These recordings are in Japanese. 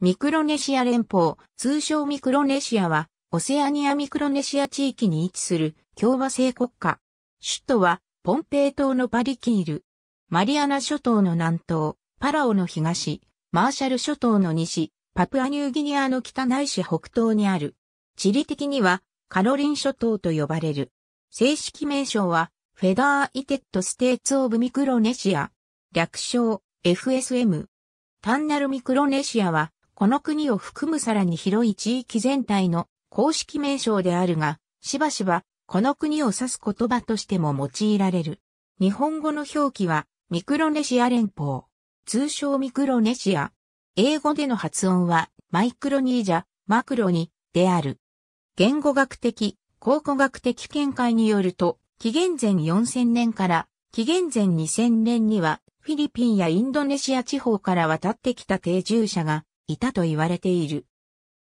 ミクロネシア連邦、通称ミクロネシアは、オセアニアミクロネシア地域に位置する共和制国家。首都は、ポンペイ島のパリキール。マリアナ諸島の南東、パラオの東、マーシャル諸島の西、パプアニューギニアの北ないし北東にある。地理的には、カロリン諸島と呼ばれる。正式名称は、フェダーイテッドステーツオブミクロネシア。略称、FSM。単なるミクロネシアは、この国を含むさらに広い地域全体の公式名称であるが、しばしばこの国を指す言葉としても用いられる。日本語の表記はミクロネシア連邦、通称ミクロネシア。英語での発音はマイクロニージャ、マクロニである。言語学的、考古学的見解によると、紀元前4000年から紀元前2000年にはフィリピンやインドネシア地方から渡ってきた定住者がいたと言われている。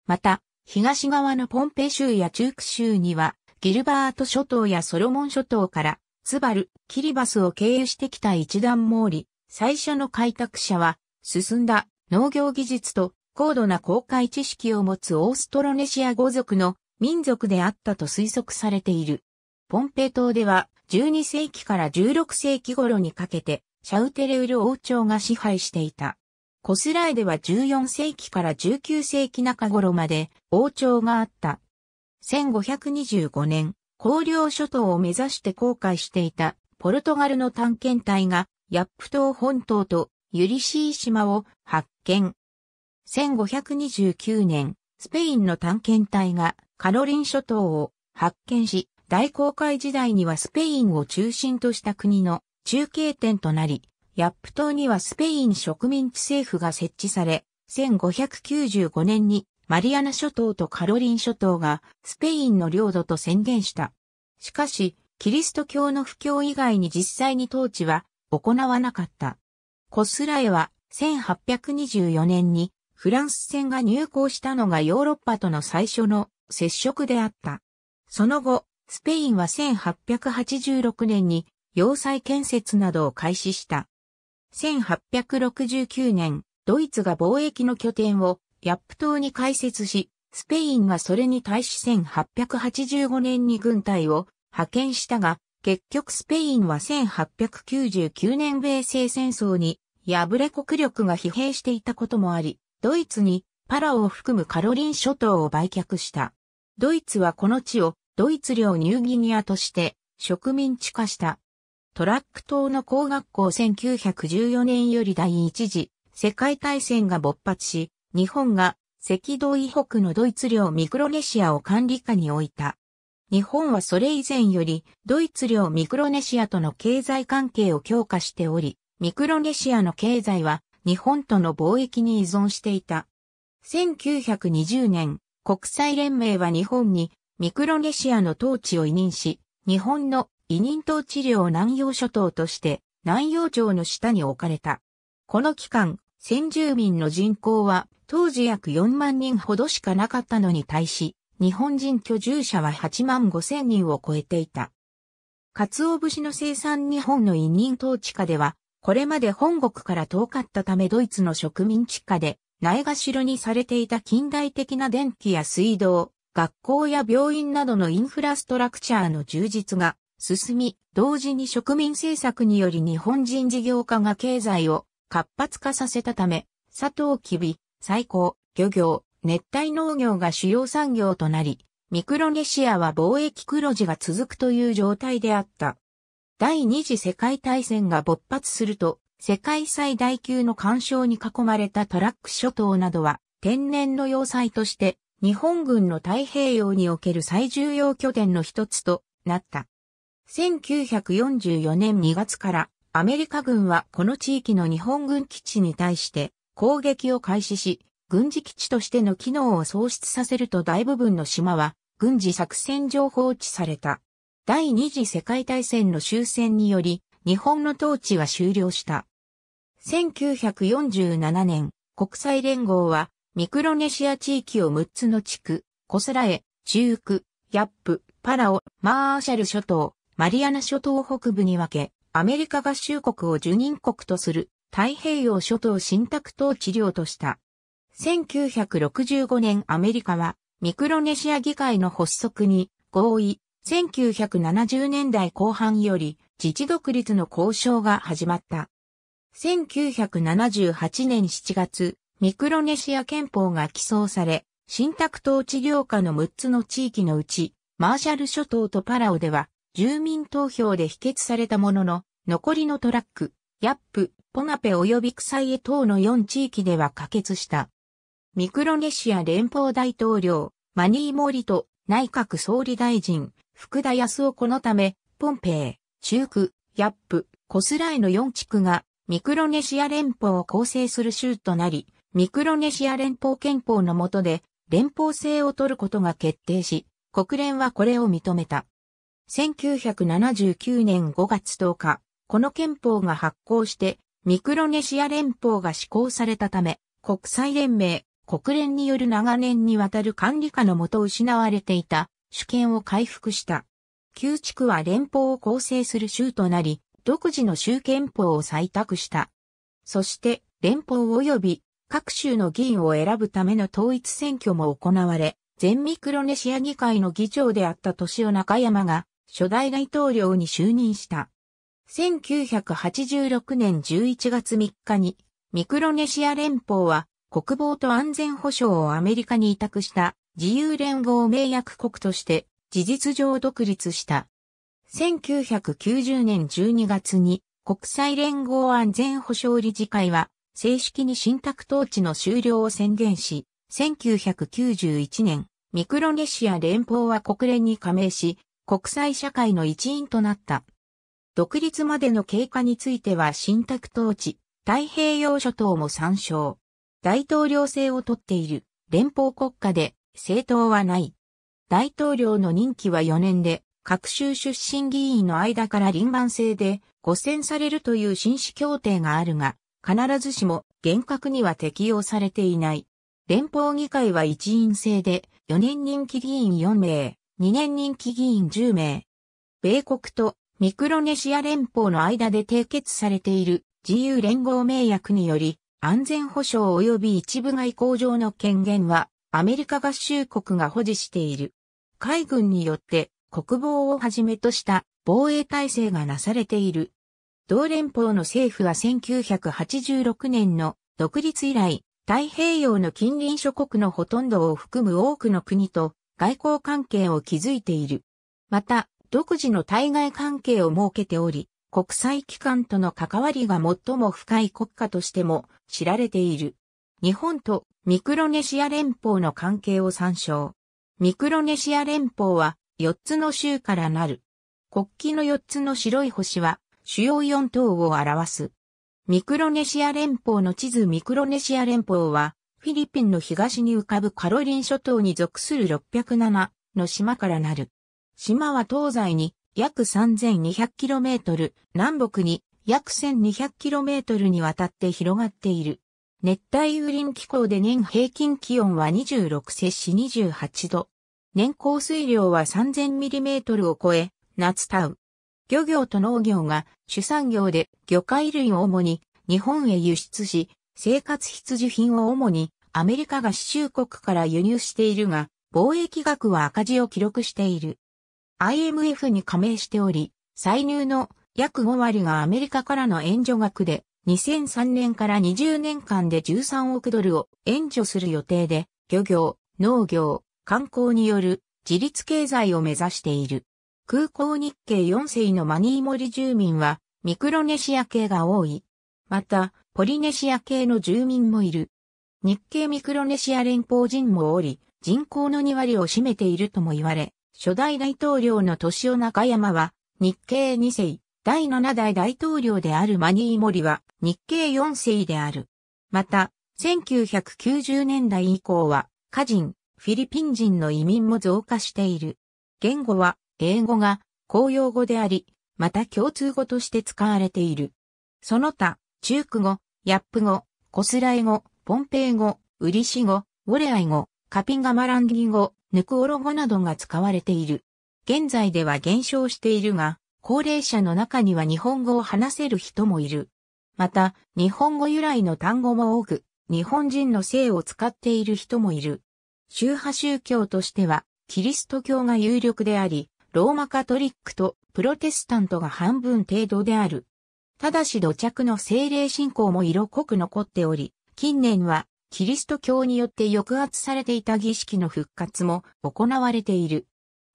また、東側のポンペ州やチューク州には、ギルバート諸島やソロモン諸島から、ツバル、キリバスを経由してきた一段毛利、最初の開拓者は、進んだ農業技術と高度な公開知識を持つオーストロネシア語族の民族であったと推測されている。ポンペ島では12世紀から16世紀頃にかけてシャウテレウル王朝が支配していた。コスライでは14世紀から19世紀中頃まで王朝があった。1525年、広領諸島を目指して航海していたポルトガルの探検隊がヤップ島本島とユリシー島を発見。1529年、スペインの探検隊がカロリン諸島を発見し、大航海時代にはスペインを中心とした国の中継点となり、ヤップ島にはスペイン植民地政府が設置され、1595年にマリアナ諸島とカロリン諸島がスペインの領土と宣言した。しかし、キリスト教の布教以外に実際に統治は行わなかった。コスラエは1824年にフランス船が入港したのがヨーロッパとの最初の接触であった。その後、スペインは1886年に要塞建設などを開始した。1869年、ドイツが貿易の拠点をヤップ島に開設し、スペインがそれに対し1885年に軍隊を派遣したが、結局スペインは1899年米西戦争に敗れ国力が疲弊していたこともあり、ドイツにパラオを含むカロリン諸島を売却した。ドイツはこの地をドイツ領ニューギニアとして植民地化した。トラック島の工学校1914年より第一次世界大戦が勃発し、日本が赤道以北のドイツ領ミクロネシアを管理下に置いた。日本はそれ以前よりドイツ領ミクロネシアとの経済関係を強化しており、ミクロネシアの経済は日本との貿易に依存していた。1920年、国際連盟は日本にミクロネシアの統治を委任し、日本の委任統治療南洋諸島として南洋町の下に置かれた。この期間、先住民の人口は当時約4万人ほどしかなかったのに対し、日本人居住者は8万5千人を超えていた。鰹節の生産日本の委任統治下では、これまで本国から遠かったためドイツの植民地下で、ないがしろにされていた近代的な電気や水道、学校や病院などのインフラストラクチャーの充実が進み、同時に植民政策により日本人事業家が経済を活発化させたため、佐藤きび、最高、漁業、熱帯農業が主要産業となり、ミクロネシアは貿易黒字が続くという状態であった。第二次世界大戦が勃発すると、世界最大級の干渉に囲まれたトラック諸島などは、天然の要塞として、日本軍の太平洋における最重要拠点の一つとなった。1944年2月からアメリカ軍はこの地域の日本軍基地に対して攻撃を開始し、軍事基地としての機能を喪失させると大部分の島は軍事作戦上放置された。第二次世界大戦の終戦により日本の統治は終了した。1947年、国際連合はミクロネシア地域を6つの地区、コスラエ、中区、ヤップ、パラオ、マーシャル諸島、マリアナ諸島北部に分け、アメリカ合衆国を受任国とする太平洋諸島信託統治療とした。1965年アメリカはミクロネシア議会の発足に合意、1970年代後半より自治独立の交渉が始まった。1978年7月、ミクロネシア憲法が起草され、信託統治療下の6つの地域のうち、マーシャル諸島とパラオでは住民投票で否決されたものの、残りのトラック、ヤップ、ポナペ及びクサイエ等の4地域では可決した。ミクロネシア連邦大統領、マニー・モリと内閣総理大臣、福田康夫このため、ポンペイ、中区、ヤップ、コスライの4地区がミクロネシア連邦を構成する州となり、ミクロネシア連邦憲法の下で連邦制を取ることが決定し、国連はこれを認めた。1979年5月10日、この憲法が発行して、ミクロネシア連邦が施行されたため、国際連盟、国連による長年にわたる管理下のもと失われていた主権を回復した。旧地区は連邦を構成する州となり、独自の州憲法を採択した。そして、連邦及び各州の議員を選ぶための統一選挙も行われ、全ミクロネシア議会の議長であった年尾中山が初代大統領に就任した。1986年11月3日に、ミクロネシア連邦は国防と安全保障をアメリカに委託した自由連合盟約国として事実上独立した。1990年12月に国際連合安全保障理事会は正式に新宅統治の終了を宣言し、1991年、ミクロネシア連邦は国連に加盟し、国際社会の一員となった。独立までの経過については新宅統治、太平洋諸島も参照。大統領制をとっている連邦国家で政党はない。大統領の任期は4年で、各州出身議員の間から輪番制で、5選されるという紳士協定があるが、必ずしも厳格には適用されていない。連邦議会は一員制で、4年任期議員4名、2年任期議員10名。米国とミクロネシア連邦の間で締結されている自由連合名約により、安全保障及び一部外交上の権限はアメリカ合衆国が保持している。海軍によって国防をはじめとした防衛体制がなされている。同連邦の政府は1986年の独立以来、太平洋の近隣諸国のほとんどを含む多くの国と外交関係を築いている。また、独自の対外関係を設けており、国際機関との関わりが最も深い国家としても知られている。日本とミクロネシア連邦の関係を参照。ミクロネシア連邦は4つの州からなる。国旗の4つの白い星は主要4島を表す。ミクロネシア連邦の地図ミクロネシア連邦はフィリピンの東に浮かぶカロリン諸島に属する607の島からなる。島は東西に約 3200km、南北に約 1200km にわたって広がっている。熱帯雨林気候で年平均気温は26摂氏28度。年降水量は 3000mm を超え、夏タウ。漁業と農業が主産業で魚介類を主に日本へ輸出し、生活必需品を主にアメリカ合衆国から輸入しているが、貿易額は赤字を記録している。IMF に加盟しており、歳入の約5割がアメリカからの援助額で、2003年から20年間で13億ドルを援助する予定で、漁業、農業、観光による自立経済を目指している。空港日系4世のマニーモリ住民はミクロネシア系が多い。また、ポリネシア系の住民もいる。日系ミクロネシア連邦人もおり、人口の2割を占めているとも言われ、初代大統領の年尾中山は、日系2世、第7代大統領であるマニー・モリは、日系4世である。また、1990年代以降は、家人、フィリピン人の移民も増加している。言語は、英語が、公用語であり、また共通語として使われている。その他、中区語、ヤップ語、コスライ語、ポンペイ語、ウリシ語、ウォレアイ語、カピンガマランギ語、ヌクオロ語などが使われている。現在では減少しているが、高齢者の中には日本語を話せる人もいる。また、日本語由来の単語も多く、日本人の性を使っている人もいる。宗派宗教としては、キリスト教が有力であり、ローマカトリックとプロテスタントが半分程度である。ただし土着の精霊信仰も色濃く残っており、近年はキリスト教によって抑圧されていた儀式の復活も行われている。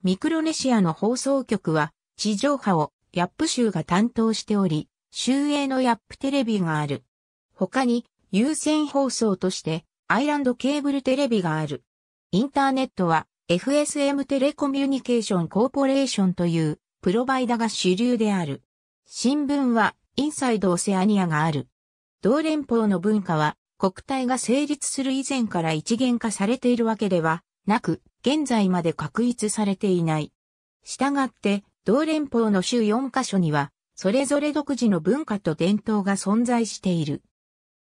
ミクロネシアの放送局は地上波をヤップ州が担当しており、州営のヤップテレビがある。他に優先放送としてアイランドケーブルテレビがある。インターネットは FSM テレコミュニケーションコーポレーションというプロバイダが主流である。新聞はインサイドオセアニアがある。同連邦の文化は国体が成立する以前から一元化されているわけではなく、現在まで確立されていない。したがって、同連邦の州4カ所には、それぞれ独自の文化と伝統が存在している。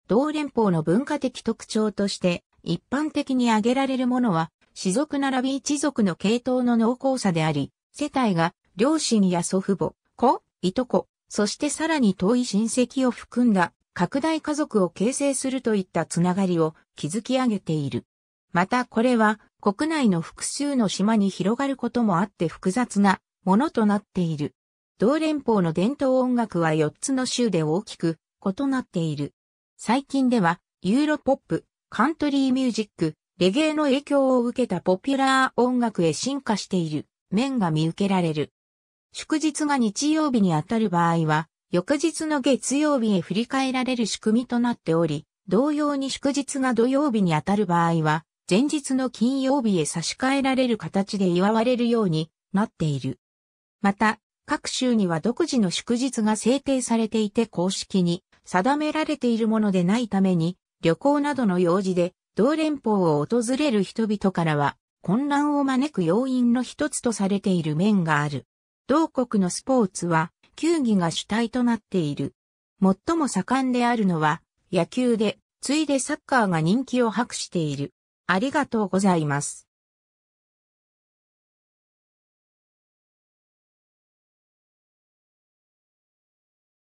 同連邦の文化的特徴として、一般的に挙げられるものは、氏族並び一族の系統の濃厚さであり、世帯が両親や祖父母、子、いとこ、そしてさらに遠い親戚を含んだ拡大家族を形成するといったつながりを築き上げている。またこれは国内の複数の島に広がることもあって複雑なものとなっている。同連邦の伝統音楽は4つの州で大きく異なっている。最近ではユーロポップ、カントリーミュージック、レゲエの影響を受けたポピュラー音楽へ進化している面が見受けられる。祝日が日曜日にあたる場合は翌日の月曜日へ振り替えられる仕組みとなっており、同様に祝日が土曜日に当たる場合は、前日の金曜日へ差し替えられる形で祝われるようになっている。また、各州には独自の祝日が制定されていて公式に定められているものでないために、旅行などの用事で同連邦を訪れる人々からは混乱を招く要因の一つとされている面がある。同国のスポーツは球技が主体となっている。最も盛んであるのは野球で、次いでサッカーが人気を博している。ありがとうございます。